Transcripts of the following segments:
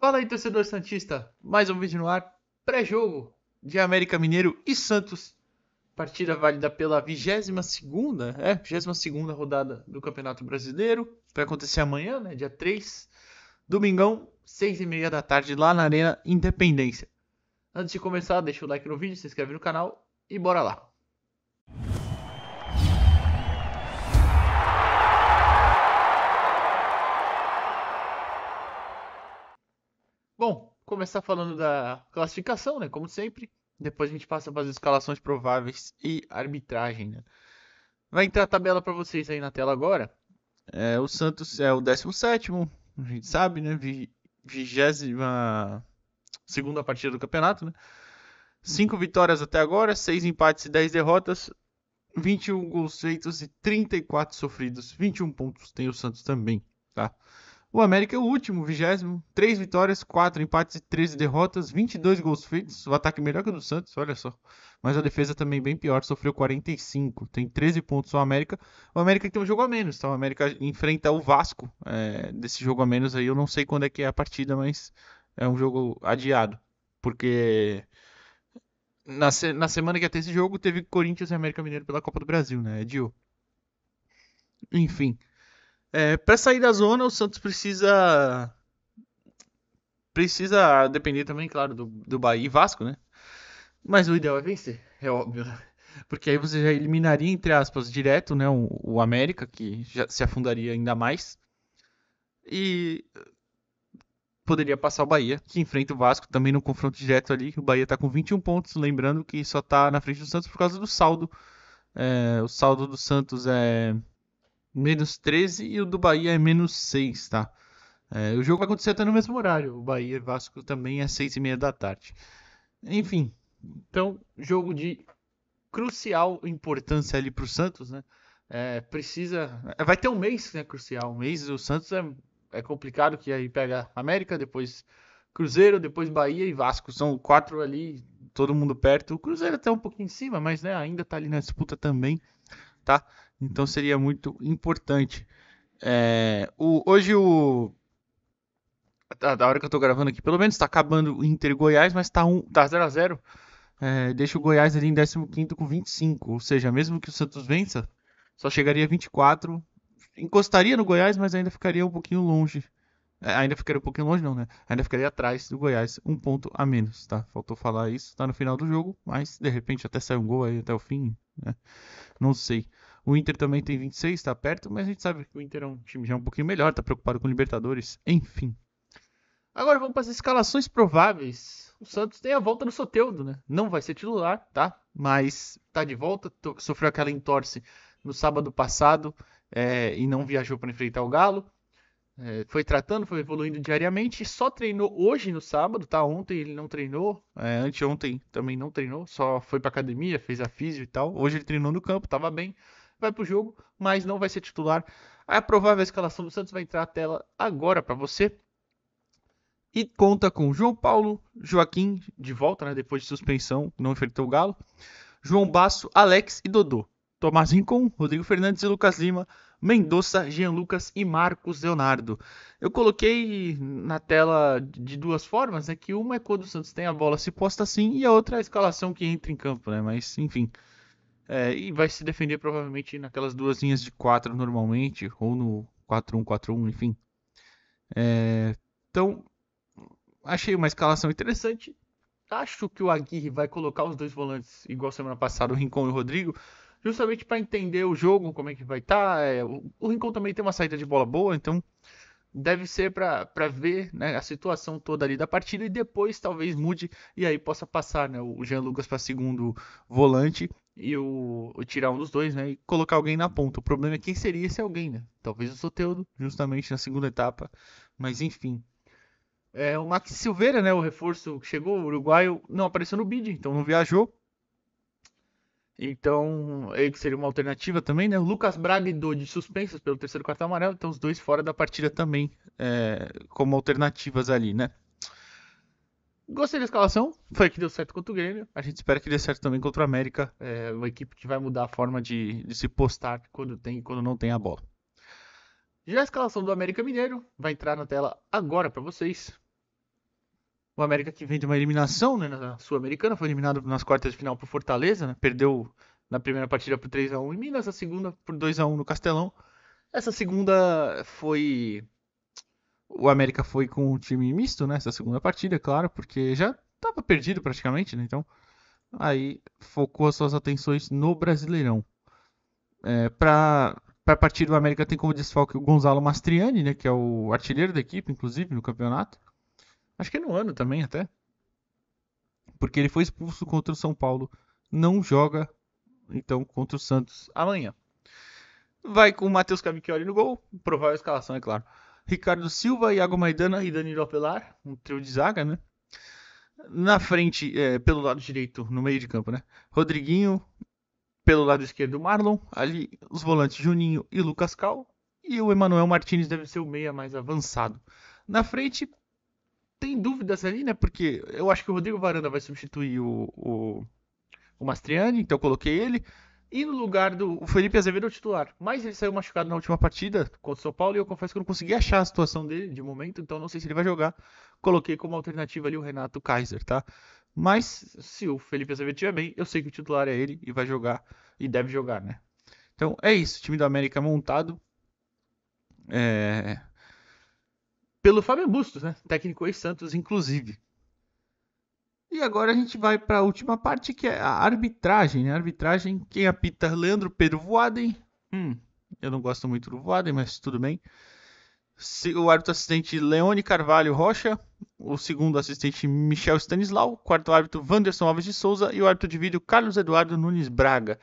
Fala aí, torcedor Santista. Mais um vídeo no ar. Pré-jogo de América Mineiro e Santos. Partida válida pela 22 é, ª rodada do Campeonato Brasileiro. Vai acontecer amanhã, né, dia 3. Domingão, 6 e meia da tarde, lá na Arena Independência. Antes de começar, deixa o like no vídeo, se inscreve no canal e bora lá. Bom, começar falando da classificação, né? Como sempre. Depois a gente passa para as escalações prováveis e arbitragem, né? Vai entrar a tabela para vocês aí na tela agora. É, o Santos é o 17, a gente sabe, né? Vigésima segunda partida do campeonato, né? Cinco vitórias até agora, seis empates e 10 derrotas, 21 gols feitos e 34 sofridos. 21 pontos tem o Santos também, tá? O América é o último, vigésimo, 3 vitórias, 4 empates e 13 derrotas, 22 gols feitos, o ataque melhor que o do Santos, olha só. Mas a defesa também bem pior, sofreu 45, tem 13 pontos o América. O América tem um jogo a menos, então o América enfrenta o Vasco é, desse jogo a menos aí, eu não sei quando é que é a partida, mas é um jogo adiado, porque na, se na semana que até esse jogo teve Corinthians e América Mineiro pela Copa do Brasil, né, Edil? Enfim, é, para sair da zona, o Santos precisa. Precisa depender também, claro, do, do Bahia e Vasco, né? Mas o ideal é vencer, é óbvio. Né? Porque aí você já eliminaria, entre aspas, direto né, o, o América, que já se afundaria ainda mais. E poderia passar o Bahia, que enfrenta o Vasco também no confronto direto ali. O Bahia está com 21 pontos, lembrando que só está na frente do Santos por causa do saldo. É, o saldo do Santos é menos 13 e o do Bahia é menos 6, tá? É, o jogo vai acontecer até no mesmo horário. O Bahia e Vasco também é 6 e meia da tarde. Enfim, então, jogo de crucial importância ali para o Santos, né? É, precisa. É, vai ter um mês, né? Crucial. Um mês o Santos é, é complicado, que aí pega América, depois Cruzeiro, depois Bahia e Vasco. São quatro ali, todo mundo perto. O Cruzeiro até um pouquinho em cima, mas né, ainda tá ali na disputa também, tá? Então seria muito importante. É, o, hoje o. Tá, da hora que eu tô gravando aqui, pelo menos tá acabando o Inter Goiás, mas tá 0x0. Um, tá a é, deixa o Goiás ali em 15 com 25. Ou seja, mesmo que o Santos vença, só chegaria a 24. Encostaria no Goiás, mas ainda ficaria um pouquinho longe. É, ainda ficaria um pouquinho longe, não, né? Ainda ficaria atrás do Goiás, um ponto a menos, tá? Faltou falar isso, tá no final do jogo, mas de repente até sai um gol aí até o fim, né? Não sei. O Inter também tem 26, está perto, mas a gente sabe que o Inter é um time já um pouquinho melhor, está preocupado com Libertadores, enfim. Agora vamos para as escalações prováveis. O Santos tem a volta no Soteudo, né? Não vai ser titular, tá? Mas tá de volta, sofreu aquela entorse no sábado passado é, e não viajou para enfrentar o Galo. É, foi tratando, foi evoluindo diariamente. Só treinou hoje no sábado, tá? Ontem ele não treinou. É, anteontem também não treinou. Só foi pra academia, fez a física e tal. Hoje ele treinou no campo, tava bem vai pro jogo, mas não vai ser titular. É a provável escalação do Santos vai entrar a tela agora para você. E conta com João Paulo, Joaquim de volta, né, depois de suspensão, não enfrentou o Galo. João Basso, Alex e Dodô. Tomás Rincon, Rodrigo Fernandes e Lucas Lima, Mendonça, Jean Lucas e Marcos Leonardo. Eu coloquei na tela de duas formas, né? Que uma é quando o Santos tem a bola se posta assim e a outra é a escalação que entra em campo, né? Mas enfim, é, e vai se defender provavelmente naquelas duas linhas de 4 normalmente, ou no 4-1-4-1, enfim. É, então, achei uma escalação interessante. Acho que o Aguirre vai colocar os dois volantes, igual semana passada, o Rincon e o Rodrigo, justamente para entender o jogo, como é que vai estar. Tá. É, o, o Rincon também tem uma saída de bola boa, então deve ser para ver né, a situação toda ali da partida e depois talvez mude e aí possa passar né, o Jean Lucas para segundo volante e o, o, tirar um dos dois né, e colocar alguém na ponta. O problema é quem seria esse alguém, né? Talvez o Soteudo, justamente na segunda etapa, mas enfim. É, o Max Silveira, né, o reforço que chegou, o uruguaio, não apareceu no bid, então não viajou. Então, ele é seria uma alternativa também, né? O Lucas Braga e Dodi suspensos pelo terceiro cartão amarelo, então os dois fora da partida também, é, como alternativas ali, né? Gostei da escalação, foi que deu certo contra o Grêmio. A gente espera que dê certo também contra o América, é uma equipe que vai mudar a forma de, de se postar quando tem e quando não tem a bola. Já a escalação do América Mineiro vai entrar na tela agora para vocês. O América que vem de uma eliminação né, na Sul-Americana, foi eliminado nas quartas de final por Fortaleza, né? perdeu na primeira partida por 3 a 1 em Minas, a segunda por 2 a 1 no Castelão. Essa segunda foi o América foi com um time misto, né? Essa segunda partida, é claro, porque já estava perdido praticamente, né? Então, aí focou as suas atenções no Brasileirão. É, para a partida, o América tem como desfalque o Gonzalo Mastriani, né? Que é o artilheiro da equipe, inclusive, no campeonato Acho que é no ano também, até. Porque ele foi expulso contra o São Paulo. Não joga, então, contra o Santos amanhã. Vai com o Matheus Cavicchioli no gol. Provável escalação, é claro. Ricardo Silva, Iago Maidana e Danilo Apelar. Um trio de zaga, né? Na frente, é, pelo lado direito, no meio de campo, né? Rodriguinho. Pelo lado esquerdo, Marlon. Ali, os volantes Juninho e Lucas Cal. E o Emanuel Martinez deve ser o meia mais avançado. Na frente, tem dúvidas ali, né? Porque eu acho que o Rodrigo Varanda vai substituir o, o, o Mastriani, então eu coloquei ele. E no lugar do Felipe Azevedo é o titular. Mas ele saiu machucado na última partida contra o São Paulo e eu confesso que eu não consegui achar a situação dele de momento, então não sei se ele vai jogar. Coloquei como alternativa ali o Renato Kaiser, tá? Mas se o Felipe Azevedo estiver bem, eu sei que o titular é ele e vai jogar e deve jogar, né? Então é isso, time do América montado. É pelo Fábio Bustos, né? Técnico ex-Santos, inclusive. E agora a gente vai para a última parte, que é a arbitragem. Né? A arbitragem, quem apita Leandro Pedro Voaden. Hum, eu não gosto muito do Voaden, mas tudo bem. O árbitro assistente Leone Carvalho Rocha. O segundo assistente Michel Stanislau. O quarto árbitro Wanderson Alves de Souza. E o árbitro de vídeo Carlos Eduardo Nunes Braga.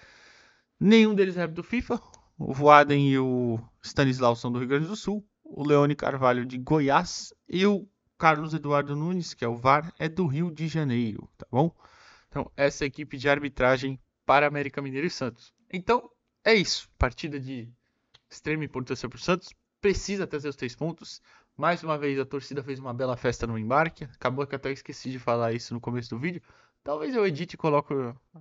Nenhum deles é árbitro FIFA. O Voaden e o Stanislau são do Rio Grande do Sul o Leone Carvalho de Goiás e o Carlos Eduardo Nunes, que é o VAR, é do Rio de Janeiro, tá bom? Então, essa é equipe de arbitragem para América Mineiro e Santos. Então, é isso. Partida de extrema importância para o Santos. Precisa trazer os três pontos. Mais uma vez, a torcida fez uma bela festa no embarque. Acabou que até esqueci de falar isso no começo do vídeo. Talvez eu edite e coloque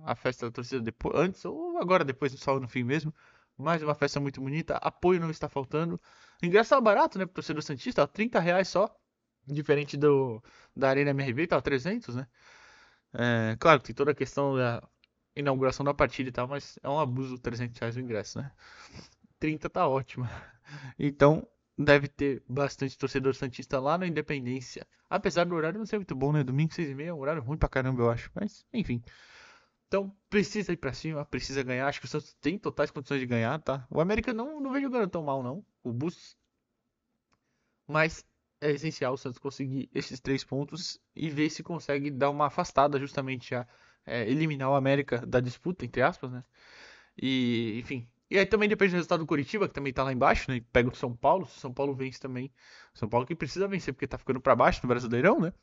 a festa da torcida depois, antes ou agora, depois, só no fim mesmo mais uma festa muito bonita, apoio não está faltando. O ingresso tá barato, né, pro torcedor Santista, ó, 30 reais só, diferente do da Arena MRV, tá 300, né. É, claro, tem toda a questão da inauguração da partida e tal, mas é um abuso 300 reais o ingresso, né. 30 tá ótima. Então, deve ter bastante torcedor Santista lá na Independência. Apesar do horário não ser muito bom, né? Domingo 6 e meia é um horário ruim pra caramba, eu acho. Mas, enfim. Então precisa ir para cima, precisa ganhar. Acho que o Santos tem totais condições de ganhar, tá? O América não, não vem jogando tão mal, não. O Bus. Mas é essencial o Santos conseguir esses três pontos e ver se consegue dar uma afastada, justamente a é, eliminar o América da disputa, entre aspas, né? E, enfim. E aí também depende do resultado do Curitiba, que também tá lá embaixo, né? Pega o São Paulo, se o São Paulo vence também. O São Paulo que precisa vencer, porque tá ficando para baixo no Brasileirão, né?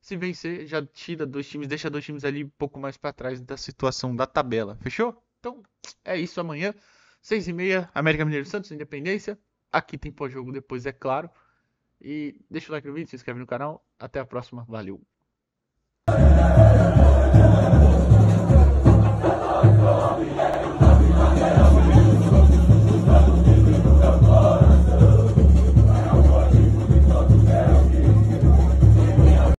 Se vencer, já tira dois times, deixa dois times ali um pouco mais para trás da situação da tabela. Fechou? Então é isso amanhã. 6 e meia, América Mineiro Santos, Independência. Aqui tem pós-jogo depois, é claro. E deixa o like no vídeo, se inscreve no canal. Até a próxima. Valeu!